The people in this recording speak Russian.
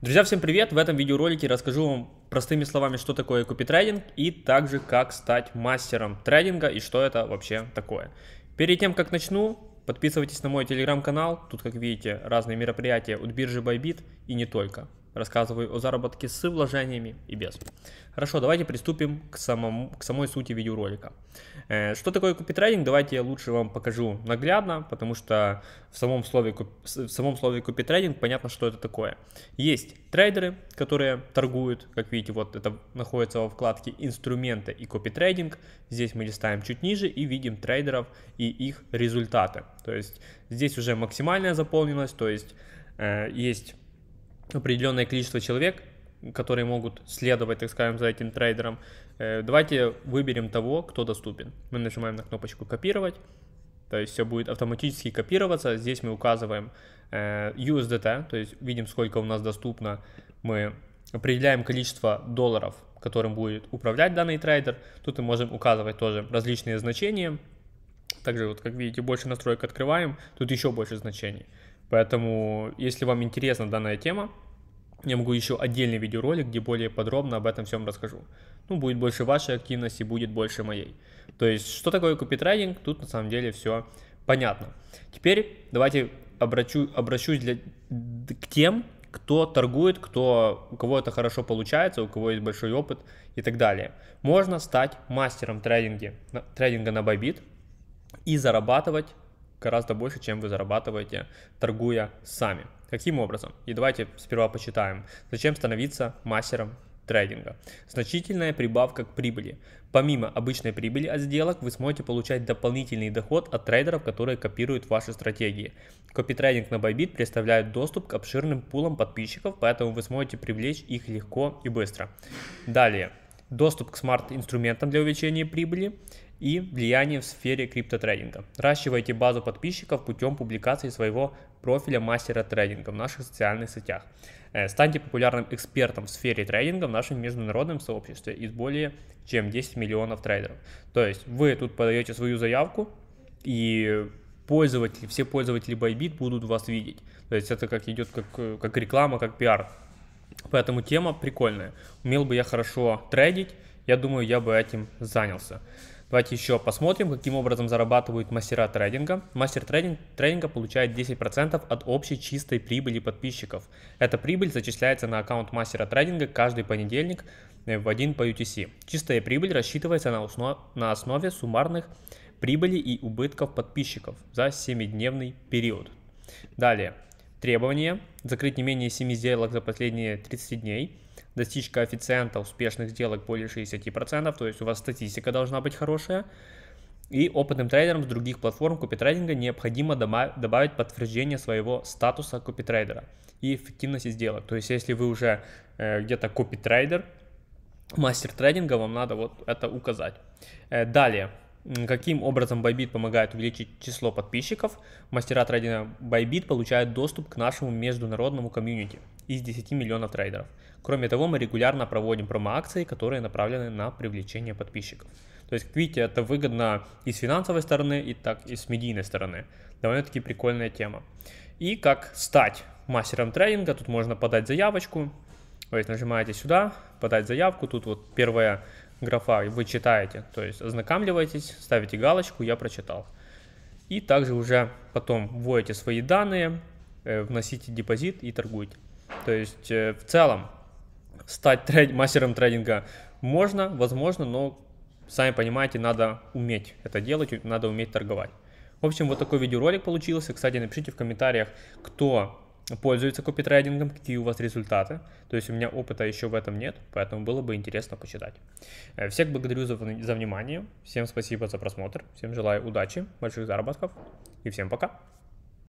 Друзья, всем привет! В этом видеоролике расскажу вам простыми словами, что такое купитрейдинг и также как стать мастером трейдинга и что это вообще такое. Перед тем, как начну, подписывайтесь на мой телеграм-канал. Тут, как видите, разные мероприятия от биржи Bybit и не только рассказываю о заработке с вложениями и без. Хорошо, давайте приступим к, самому, к самой сути видеоролика. Э, что такое купитрейдинг, давайте я лучше вам покажу наглядно, потому что в самом слове, в самом слове купитрейдинг понятно, что это такое. Есть трейдеры, которые торгуют, как видите, вот это находится во вкладке инструменты и копитрейдинг. Здесь мы листаем чуть ниже и видим трейдеров и их результаты. То есть здесь уже максимальная заполненность, то есть э, есть определенное количество человек, которые могут следовать, так скажем, за этим трейдером. Э, давайте выберем того, кто доступен. Мы нажимаем на кнопочку «Копировать». То есть все будет автоматически копироваться. Здесь мы указываем э, USDT, то есть видим, сколько у нас доступно. Мы определяем количество долларов, которым будет управлять данный трейдер. Тут мы можем указывать тоже различные значения. Также, вот как видите, больше настроек открываем, тут еще больше значений. Поэтому, если вам интересна данная тема, я могу еще отдельный видеоролик, где более подробно об этом всем расскажу. Ну, будет больше вашей активности, будет больше моей. То есть, что такое копитрайдинг, тут на самом деле все понятно. Теперь давайте обращу, обращусь для, к тем, кто торгует, кто, у кого это хорошо получается, у кого есть большой опыт и так далее. Можно стать мастером трейдинга, трейдинга на Bybit и зарабатывать гораздо больше, чем вы зарабатываете, торгуя сами. Каким образом? И давайте сперва почитаем. Зачем становиться мастером трейдинга. Значительная прибавка к прибыли. Помимо обычной прибыли от сделок, вы сможете получать дополнительный доход от трейдеров, которые копируют ваши стратегии. Копитрейдинг на Bybit представляет доступ к обширным пулам подписчиков, поэтому вы сможете привлечь их легко и быстро. Далее доступ к смарт-инструментам для увеличения прибыли и влияние в сфере криптотрейдинга. Расчивайте базу подписчиков путем публикации своего профиля мастера трейдинга в наших социальных сетях. Э, станьте популярным экспертом в сфере трейдинга в нашем международном сообществе из более чем 10 миллионов трейдеров. То есть вы тут подаете свою заявку, и пользователи, все пользователи Bybit будут вас видеть. То есть это как идет как, э, как реклама, как пиар. Поэтому тема прикольная. Умел бы я хорошо трейдить, я думаю, я бы этим занялся. Давайте еще посмотрим, каким образом зарабатывают мастера трейдинга. Мастер трейдинг, трейдинга получает 10% от общей чистой прибыли подписчиков. Эта прибыль зачисляется на аккаунт мастера трейдинга каждый понедельник э, в 1 по UTC. Чистая прибыль рассчитывается на, основ, на основе суммарных прибыли и убытков подписчиков за 7-дневный период. Далее, Требование – закрыть не менее 7 сделок за последние 30 дней, достичь коэффициента успешных сделок более 60%, то есть у вас статистика должна быть хорошая, и опытным трейдерам с других платформ копитрейдинга необходимо добавить подтверждение своего статуса копитрейдера и эффективности сделок. То есть, если вы уже э, где-то копитрейдер, мастер трейдинга, вам надо вот это указать. Э, далее, Каким образом Bybit помогает увеличить число подписчиков? Мастера трейдинга Bybit получают доступ к нашему международному комьюнити из 10 миллионов трейдеров. Кроме того, мы регулярно проводим промо-акции, которые направлены на привлечение подписчиков. То есть, как видите, это выгодно и с финансовой стороны, и так и с медийной стороны. Довольно-таки прикольная тема. И как стать мастером трейдинга, тут можно подать заявочку, то есть нажимаете сюда, подать заявку, тут вот первая графа, вы читаете, то есть ознакомливаетесь, ставите галочку «Я прочитал». И также уже потом вводите свои данные, э, вносите депозит и торгуйте. То есть э, в целом стать трейд, мастером трейдинга можно, возможно, но сами понимаете, надо уметь это делать, надо уметь торговать. В общем, вот такой видеоролик получился. Кстати, напишите в комментариях, кто пользуются копитрейдингом, какие у вас результаты. То есть у меня опыта еще в этом нет, поэтому было бы интересно почитать. Э, всех благодарю за, за внимание, всем спасибо за просмотр, всем желаю удачи, больших заработков и всем пока.